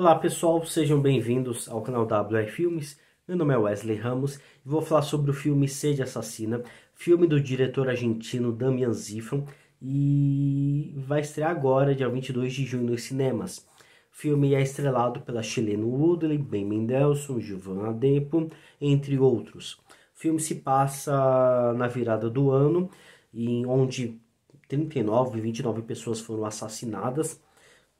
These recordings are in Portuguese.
Olá pessoal, sejam bem-vindos ao canal WR Filmes. Meu nome é Wesley Ramos e vou falar sobre o filme Sede Assassina, filme do diretor argentino Damian Zifron e vai estrear agora, dia 22 de junho, nos cinemas. O filme é estrelado pela Chileno Woodley, Ben Mendelssohn, Giovanna Depo, entre outros. O filme se passa na virada do ano, em onde 39 e 29 pessoas foram assassinadas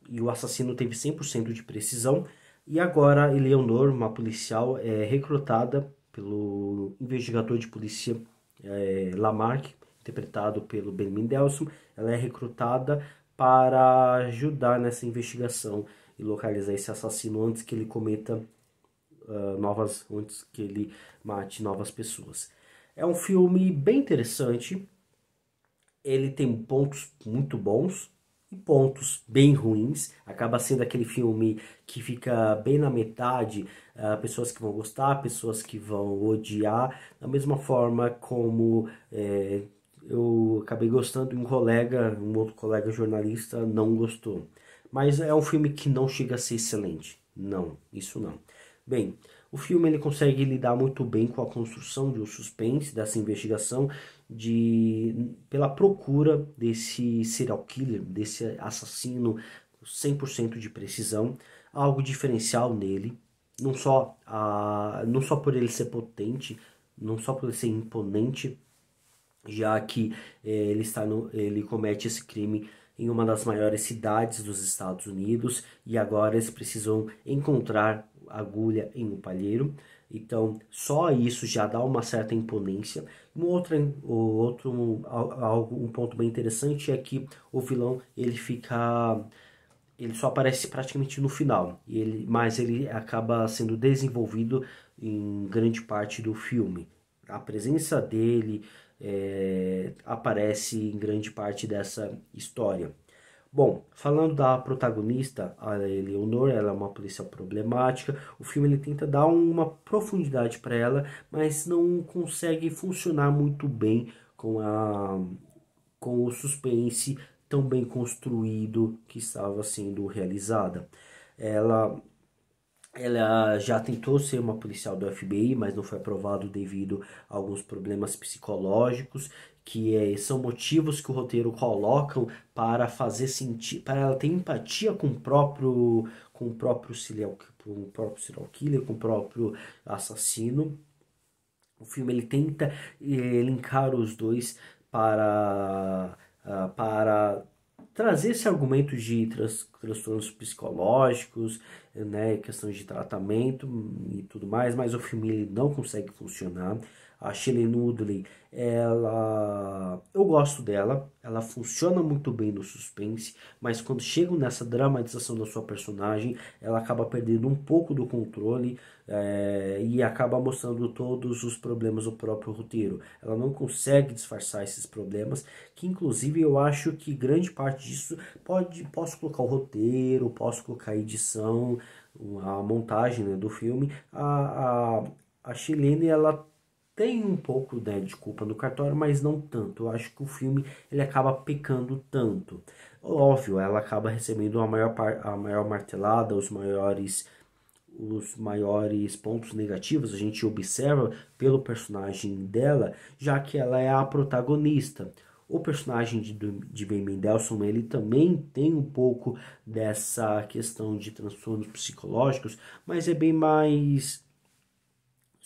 e o assassino teve 100% de precisão. E agora Eleonor, é uma policial, é recrutada pelo investigador de polícia é, Lamarck, interpretado pelo Ben Mendelsohn. Ela é recrutada para ajudar nessa investigação e localizar esse assassino antes que ele cometa uh, novas, antes que ele mate novas pessoas. É um filme bem interessante. Ele tem pontos muito bons, e pontos bem ruins. Acaba sendo aquele filme que fica bem na metade, uh, pessoas que vão gostar, pessoas que vão odiar, da mesma forma como é, eu acabei gostando e um colega, um outro colega jornalista não gostou. Mas é um filme que não chega a ser excelente. Não, isso não. Bem, o filme ele consegue lidar muito bem com a construção de um suspense, dessa investigação, de pela procura desse serial killer, desse assassino 100% de precisão, algo diferencial nele, não só, a, não só por ele ser potente, não só por ele ser imponente, já que é, ele, está no, ele comete esse crime em uma das maiores cidades dos Estados Unidos e agora eles precisam encontrar agulha em um palheiro. Então, só isso já dá uma certa imponência. Um outro, outro um, algo, um ponto bem interessante é que o vilão ele fica ele só aparece praticamente no final, ele, mas ele acaba sendo desenvolvido em grande parte do filme a presença dele é, aparece em grande parte dessa história. Bom, falando da protagonista, a Eleonor, ela é uma policial problemática. O filme ele tenta dar uma profundidade para ela, mas não consegue funcionar muito bem com a com o suspense tão bem construído que estava sendo realizada. Ela ela já tentou ser uma policial do FBI, mas não foi aprovado devido a alguns problemas psicológicos, que é, são motivos que o roteiro colocam para fazer sentir, para ela ter empatia com o próprio, com o próprio serial, com o próprio serial killer, com o próprio assassino. O filme ele tenta é, linkar os dois para ah, para trazer esse argumento de trans, transtornos psicológicos, né, questões de tratamento e tudo mais, mas o filme ele não consegue funcionar a Chile Nudley, ela eu gosto dela, ela funciona muito bem no suspense, mas quando chega nessa dramatização da sua personagem, ela acaba perdendo um pouco do controle é, e acaba mostrando todos os problemas do próprio roteiro. Ela não consegue disfarçar esses problemas, que inclusive eu acho que grande parte disso pode posso colocar o roteiro, posso colocar a edição, a montagem né, do filme. A, a, a Chilene ela tem um pouco né, de culpa no cartório, mas não tanto. Eu acho que o filme ele acaba pecando tanto. Óbvio, ela acaba recebendo a maior, par, a maior martelada, os maiores os maiores pontos negativos a gente observa pelo personagem dela, já que ela é a protagonista. O personagem de, de Ben Mendelsohn, ele também tem um pouco dessa questão de transtornos psicológicos, mas é bem mais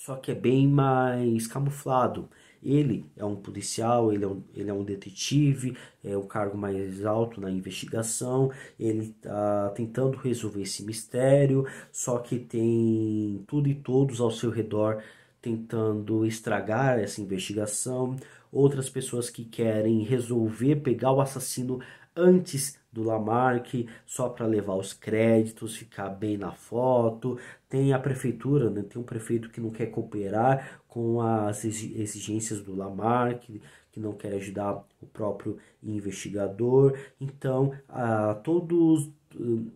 só que é bem mais camuflado. Ele é um policial, ele é um, ele é um detetive, é o cargo mais alto na investigação, ele está tentando resolver esse mistério, só que tem tudo e todos ao seu redor tentando estragar essa investigação, outras pessoas que querem resolver pegar o assassino antes do Lamarck, só para levar os créditos, ficar bem na foto. Tem a prefeitura, né? tem um prefeito que não quer cooperar com as exigências do Lamarck, que não quer ajudar o próprio investigador. Então, a todos hum,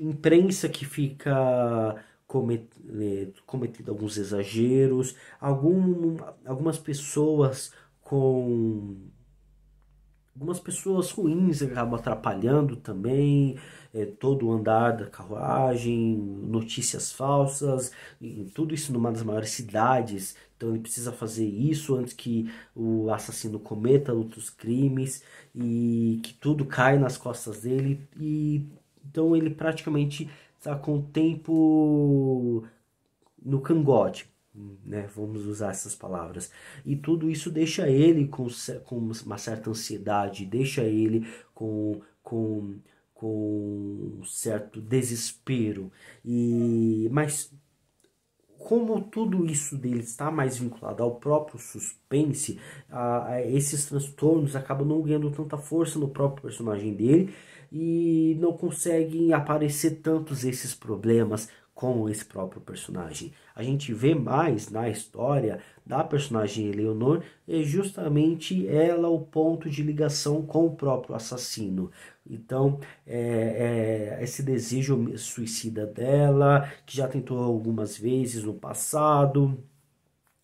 imprensa que fica né, cometendo alguns exageros, algum, algumas pessoas com Algumas pessoas ruins acabam atrapalhando também é, todo o andar da carruagem, notícias falsas, tudo isso numa das maiores cidades. Então ele precisa fazer isso antes que o assassino cometa outros crimes e que tudo cai nas costas dele. E então ele praticamente está com o tempo no cangote né? Vamos usar essas palavras. E tudo isso deixa ele com, com uma certa ansiedade, deixa ele com, com, com um certo desespero. E mas como tudo isso dele está mais vinculado ao próprio suspense, a, a esses transtornos acabam não ganhando tanta força no próprio personagem dele e não conseguem aparecer tantos esses problemas com esse próprio personagem. A gente vê mais na história da personagem Eleonor é justamente ela o ponto de ligação com o próprio assassino. Então, é, é, esse desejo suicida dela, que já tentou algumas vezes no passado,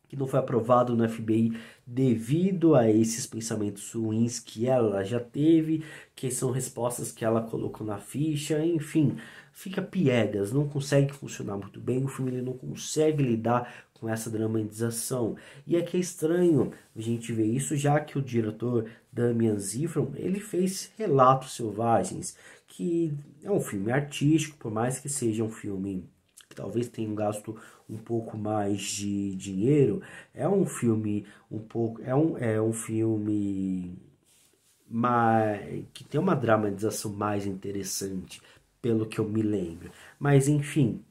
que não foi aprovado no FBI devido a esses pensamentos ruins que ela já teve, que são respostas que ela colocou na ficha, enfim fica piegas, não consegue funcionar muito bem, o filme ele não consegue lidar com essa dramatização. E é que é estranho a gente ver isso, já que o diretor Damian Zifron, ele fez Relatos Selvagens, que é um filme artístico, por mais que seja um filme que talvez tenha um gasto um pouco mais de dinheiro, é um filme um pouco é um, é um filme mas que tem uma dramatização mais interessante, pelo que eu me lembro. Mas enfim,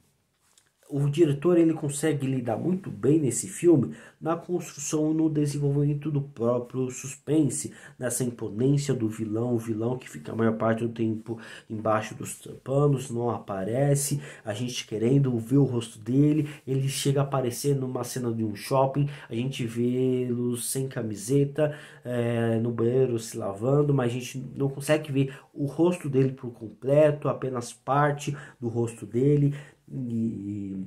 o diretor ele consegue lidar muito bem nesse filme na construção e no desenvolvimento do próprio suspense, nessa imponência do vilão, o vilão que fica a maior parte do tempo embaixo dos panos, não aparece, a gente querendo ver o rosto dele, ele chega a aparecer numa cena de um shopping, a gente vê-lo sem camiseta, é, no banheiro se lavando, mas a gente não consegue ver o rosto dele por completo, apenas parte do rosto dele, e,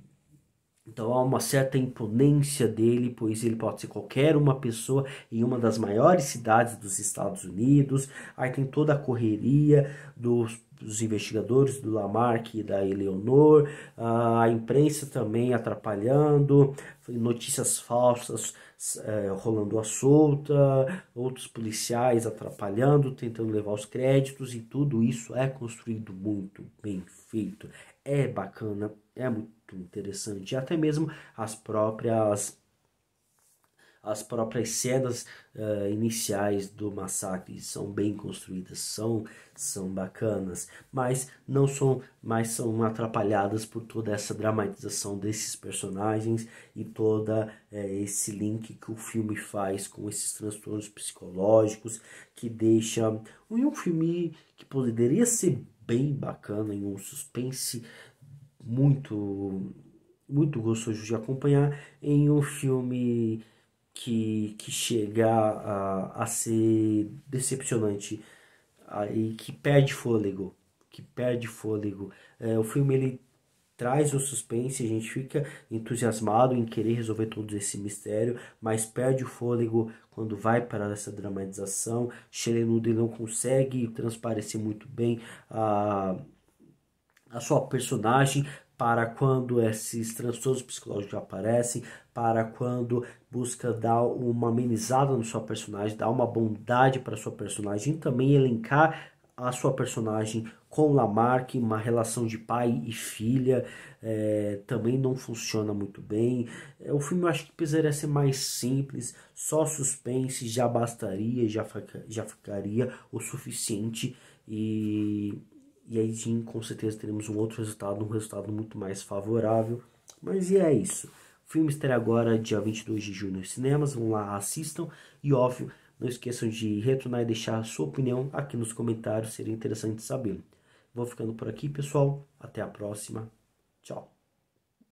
então há uma certa imponência dele, pois ele pode ser qualquer uma pessoa em uma das maiores cidades dos Estados Unidos. Aí tem toda a correria dos, dos investigadores do Lamarck e da Eleonor, a imprensa também atrapalhando, notícias falsas é, rolando à solta, outros policiais atrapalhando, tentando levar os créditos, e tudo isso é construído muito bem feito é bacana, é muito interessante. até mesmo as próprias as próprias cenas uh, iniciais do massacre são bem construídas, são, são bacanas, mas não são, mas são atrapalhadas por toda essa dramatização desses personagens e toda uh, esse link que o filme faz com esses transtornos psicológicos que deixa um filme que poderia ser bem bacana em um suspense muito muito gostoso de acompanhar em um filme que, que chega a, a ser decepcionante aí que perde fôlego que perde fôlego é, o filme ele traz o suspense, a gente fica entusiasmado em querer resolver todo esse mistério, mas perde o fôlego quando vai para essa dramatização. Sherenude não consegue transparecer muito bem a, a sua personagem para quando esses transtornos psicológicos aparecem, para quando busca dar uma amenizada no sua personagem, dar uma bondade para sua personagem, também elencar a sua personagem com Lamarck, uma relação de pai e filha, é, também não funciona muito bem. É, o filme eu acho que precisaria ser mais simples, só suspense já bastaria, já, já ficaria o suficiente e, e aí sim, com certeza teremos um outro resultado, um resultado muito mais favorável. Mas e é isso. O filme estará agora dia 22 de junho nos cinemas, vão lá, assistam e óbvio, não esqueçam de retornar e deixar a sua opinião aqui nos comentários, seria interessante saber. Vou ficando por aqui, pessoal. Até a próxima. Tchau.